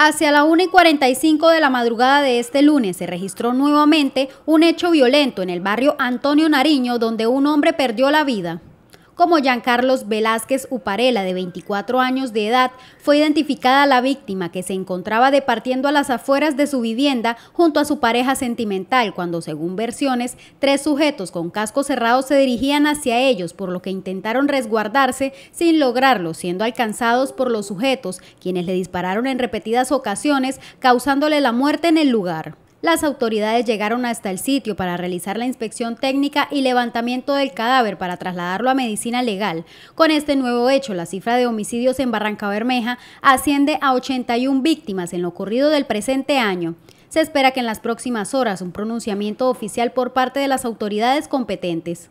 Hacia la 1 y 45 de la madrugada de este lunes se registró nuevamente un hecho violento en el barrio Antonio Nariño donde un hombre perdió la vida como Giancarlos Velázquez Uparela, de 24 años de edad, fue identificada la víctima que se encontraba departiendo a las afueras de su vivienda junto a su pareja sentimental cuando, según versiones, tres sujetos con cascos cerrados se dirigían hacia ellos, por lo que intentaron resguardarse sin lograrlo, siendo alcanzados por los sujetos, quienes le dispararon en repetidas ocasiones, causándole la muerte en el lugar. Las autoridades llegaron hasta el sitio para realizar la inspección técnica y levantamiento del cadáver para trasladarlo a medicina legal. Con este nuevo hecho, la cifra de homicidios en Barranca Bermeja asciende a 81 víctimas en lo ocurrido del presente año. Se espera que en las próximas horas un pronunciamiento oficial por parte de las autoridades competentes.